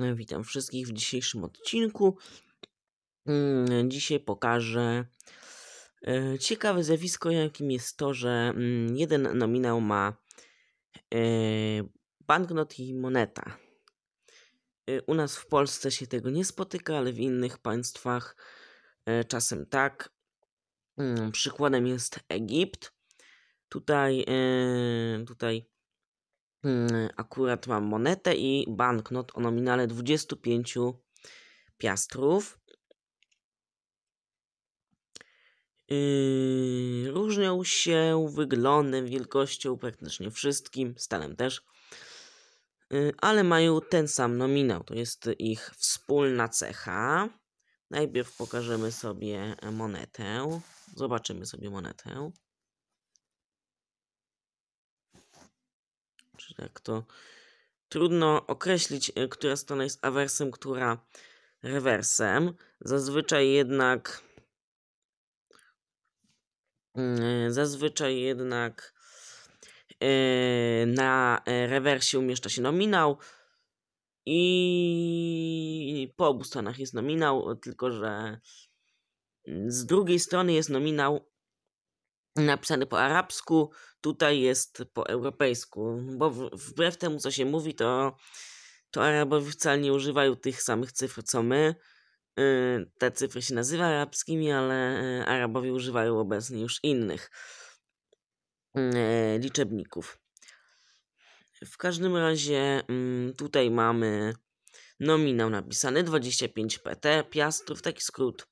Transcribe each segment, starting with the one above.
E, witam wszystkich w dzisiejszym odcinku. Mm, dzisiaj pokażę e, ciekawe zjawisko, jakim jest to, że mm, jeden nominał ma e, banknot i moneta. U nas w Polsce się tego nie spotyka, ale w innych państwach czasem tak. Mm, przykładem jest Egipt. Tutaj, tutaj Mm, akurat mam monetę i banknot o nominale 25 piastrów. Yy, różnią się wyglądem, wielkością, praktycznie wszystkim, stanem też, yy, ale mają ten sam nominał, to jest ich wspólna cecha. Najpierw pokażemy sobie monetę, zobaczymy sobie monetę. jak to trudno określić, y, która strona jest awersem, która rewersem. Zazwyczaj jednak mm, y, zazwyczaj jednak y, na rewersie umieszcza się nominał i po obu stronach jest nominał, tylko że mm, z drugiej strony jest nominał napisany po arabsku, tutaj jest po europejsku. Bo wbrew temu, co się mówi, to, to Arabowie wcale nie używają tych samych cyfr, co my. Y, te cyfry się nazywa arabskimi, ale y, Arabowie używają obecnie już innych y, liczebników. W każdym razie mm, tutaj mamy nominał napisany 25PT, piastrów, taki skrót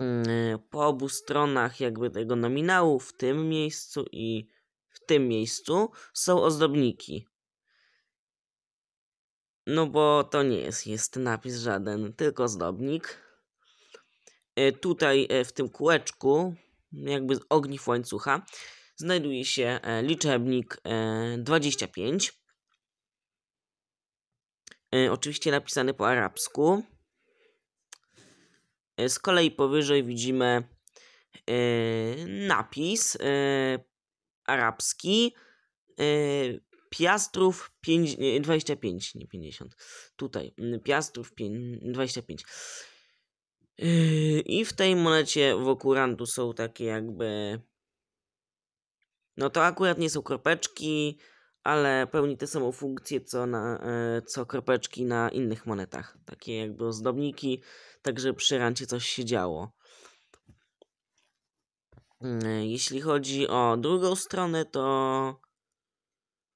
Y, po obu stronach jakby tego nominału, w tym miejscu i w tym miejscu, są ozdobniki. No bo to nie jest, jest napis żaden, tylko zdobnik. Y, tutaj y, w tym kółeczku, jakby z ogniw łańcucha, znajduje się liczebnik 25. Oczywiście napisany po arabsku. E, z kolei powyżej widzimy e, napis e, arabski Piastrów 5, 25, nie 50. Tutaj, Piastrów 25. I w tej monecie wokół randu są takie jakby... No to akurat nie są kropeczki, ale pełni tę samą funkcję co, na, e, co kropeczki na innych monetach. Takie jakby ozdobniki, także przy rancie coś się działo. Mm, e, jeśli chodzi o drugą stronę, to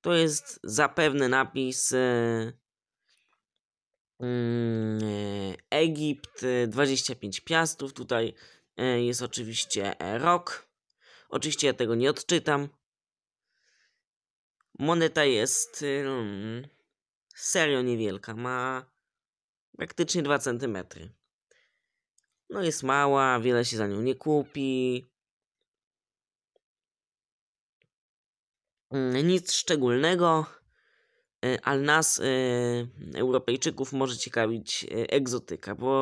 to jest zapewne napis e, mm, Egipt 25 piastów. Tutaj jest oczywiście rok. Oczywiście ja tego nie odczytam. Moneta jest um, serio niewielka, ma praktycznie 2 cm. No jest mała, wiele się za nią nie kupi. Mm, nic szczególnego, y, ale nas, y, Europejczyków, może ciekawić egzotyka, bo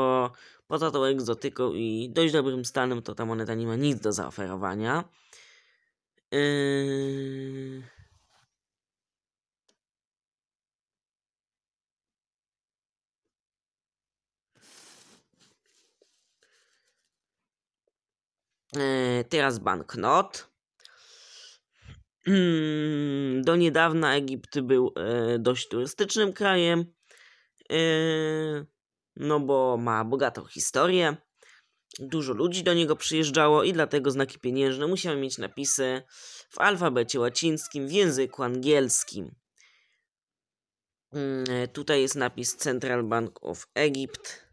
poza tą egzotyką i dość dobrym stanem to ta moneta nie ma nic do zaoferowania. Yy... E, teraz banknot. Mm, do niedawna Egipt był e, dość turystycznym krajem, e, no bo ma bogatą historię. Dużo ludzi do niego przyjeżdżało i dlatego znaki pieniężne musiały mieć napisy w alfabecie łacińskim w języku angielskim. Mm, tutaj jest napis Central Bank of Egypt.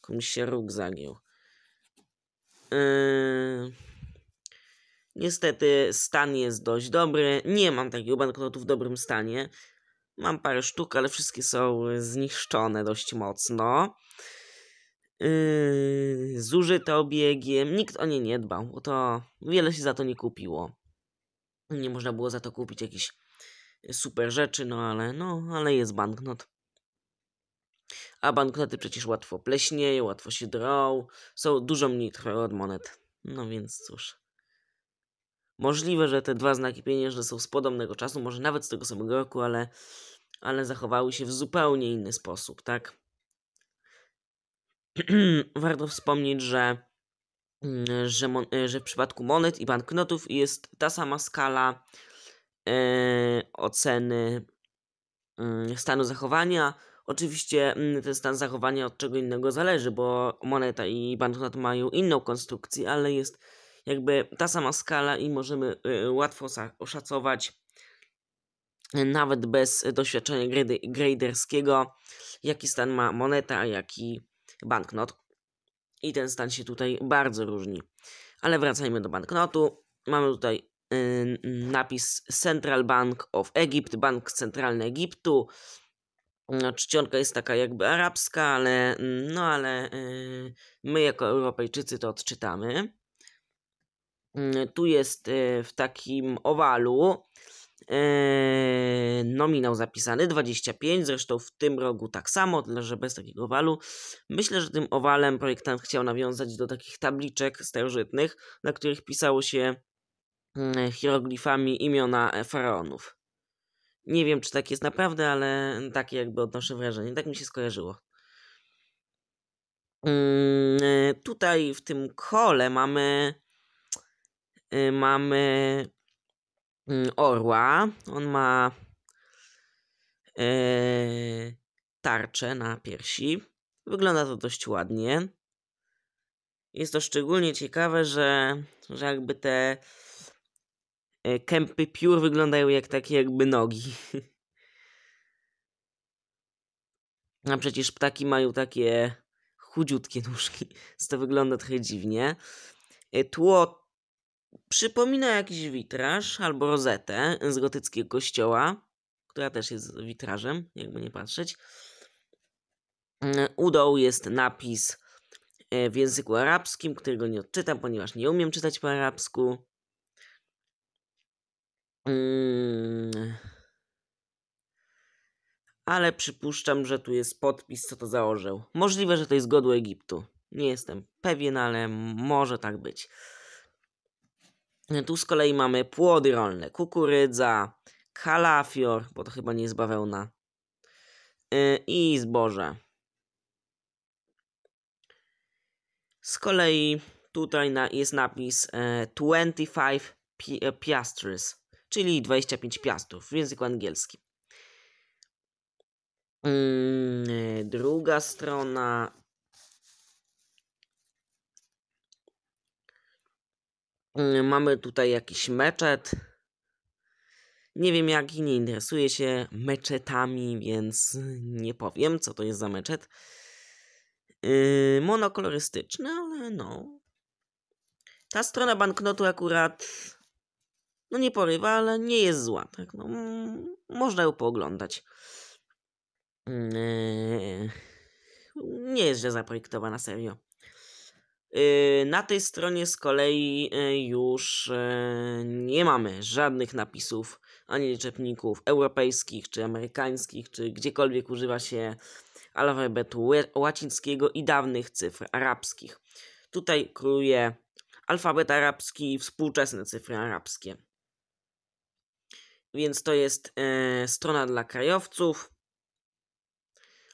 Komuś się róg zagiął. Yy, niestety stan jest dość dobry. Nie mam takiego banknotu w dobrym stanie. Mam parę sztuk, ale wszystkie są zniszczone dość mocno. Yy, zużyte obiegiem. Nikt o nie nie dbał, bo to wiele się za to nie kupiło. Nie można było za to kupić jakichś super rzeczy, no ale, no, ale jest banknot a banknoty przecież łatwo pleśnieją, łatwo się drą, są dużo mniej trwałe od monet. No więc cóż. Możliwe, że te dwa znaki pieniężne są z podobnego czasu, może nawet z tego samego roku, ale, ale zachowały się w zupełnie inny sposób, tak? Warto wspomnieć, że, że, mon, że w przypadku monet i banknotów jest ta sama skala yy, oceny yy, stanu zachowania, Oczywiście mm, ten stan zachowania od czego innego zależy, bo moneta i banknot mają inną konstrukcję, ale jest jakby ta sama skala i możemy y, łatwo oszacować y, nawet bez doświadczenia graderskiego, jaki stan ma moneta, a jaki banknot. I ten stan się tutaj bardzo różni. Ale wracajmy do banknotu. Mamy tutaj y, napis Central Bank of Egypt, Bank Centralny Egiptu, no, czcionka jest taka jakby arabska, ale mm, no ale y, my jako Europejczycy to odczytamy. Mm, tu jest y, w takim owalu y, nominał zapisany 25, zresztą w tym rogu tak samo, tyle że bez takiego owalu. Myślę, że tym owalem projektant chciał nawiązać do takich tabliczek starożytnych, na których pisało się hieroglifami imiona faraonów. Nie wiem, czy tak jest naprawdę, ale takie jakby odnoszę wrażenie. Tak mi się skojarzyło. Mm, e, tutaj w tym kole mamy e, mamy mm, orła. On ma e, tarczę na piersi. Wygląda to dość ładnie. Jest to szczególnie ciekawe, że, że jakby te E, kępy piór wyglądają jak takie jakby nogi. A przecież ptaki mają takie chudziutkie nóżki, więc to wygląda trochę dziwnie. E, tło przypomina jakiś witraż albo rozetę z gotyckiego kościoła, która też jest witrażem, jakby nie patrzeć. E, u dołu jest napis w języku arabskim, którego nie odczytam, ponieważ nie umiem czytać po arabsku. Mm. Ale przypuszczam, że tu jest podpis, co to założył. Możliwe, że to jest godło Egiptu. Nie jestem pewien, ale może tak być. Tu z kolei mamy płody rolne, kukurydza, kalafior, bo to chyba nie jest bawełna, y, i zboże. Z kolei tutaj na, jest napis 25 e, piastres czyli 25 piastów w języku angielskim. Mm, druga strona. Mm, mamy tutaj jakiś meczet. Nie wiem jaki, nie interesuję się meczetami, więc nie powiem, co to jest za meczet. Yy, monokolorystyczny, ale no. Ta strona banknotu akurat no nie porywa, ale nie jest zła. Tak? No, mm, można ją pooglądać. Mm, e, nie jest źle zaprojektowana, serio. E, na tej stronie z kolei e, już nie mamy żadnych napisów ani liczebników europejskich, czy amerykańskich, czy gdziekolwiek używa się alfabetu łacińskiego i dawnych cyfr arabskich. Tutaj króluje alfabet arabski i współczesne cyfry arabskie. Więc to jest e, strona dla krajowców,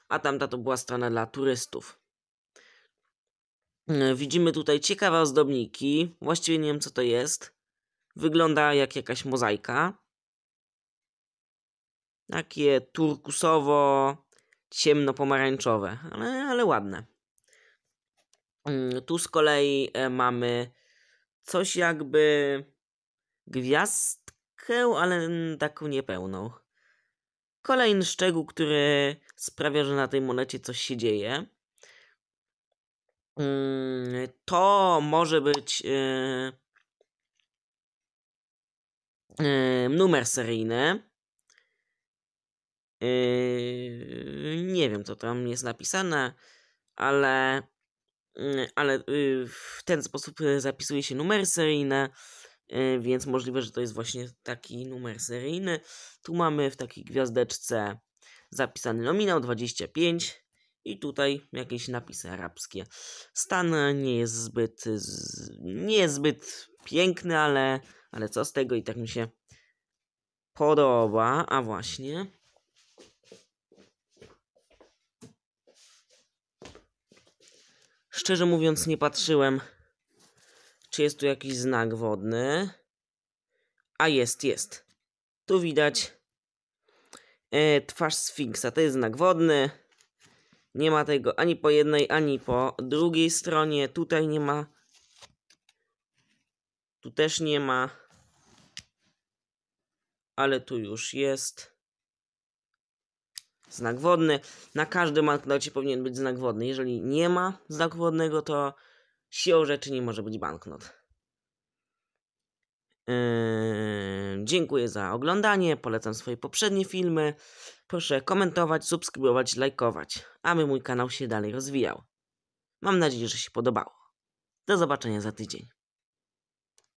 a tamta to była strona dla turystów. E, widzimy tutaj ciekawe ozdobniki. Właściwie nie wiem co to jest. Wygląda jak jakaś mozaika. Takie turkusowo ciemno-pomarańczowe, ale, ale ładne. Mm, tu z kolei e, mamy coś jakby gwiazd rękę, ale mm, taką niepełną. Kolejny szczegół, który sprawia, że na tej monecie coś się dzieje, mm, to może być e, e, numer seryjny. E, nie wiem, co tam jest napisane, ale, mm, ale y, w ten sposób zapisuje się numery seryjne. E, więc możliwe, że to jest właśnie taki numer seryjny. Tu mamy w takiej gwiazdeczce zapisany nominał 25 i tutaj jakieś napisy arabskie. Stan nie jest zbyt, nie jest zbyt piękny, ale, ale co z tego i tak mi się podoba. A właśnie. Szczerze mówiąc, nie patrzyłem czy jest tu jakiś znak wodny? A jest, jest. Tu widać e, twarz Sfinksa. To jest znak wodny. Nie ma tego ani po jednej, ani po drugiej stronie. Tutaj nie ma. Tu też nie ma. Ale tu już jest. Znak wodny. Na każdym anekdocie powinien być znak wodny. Jeżeli nie ma znaku wodnego, to siłą rzeczy nie może być banknot. Yy, dziękuję za oglądanie, polecam swoje poprzednie filmy. Proszę komentować, subskrybować, lajkować, aby mój kanał się dalej rozwijał. Mam nadzieję, że się podobało. Do zobaczenia za tydzień.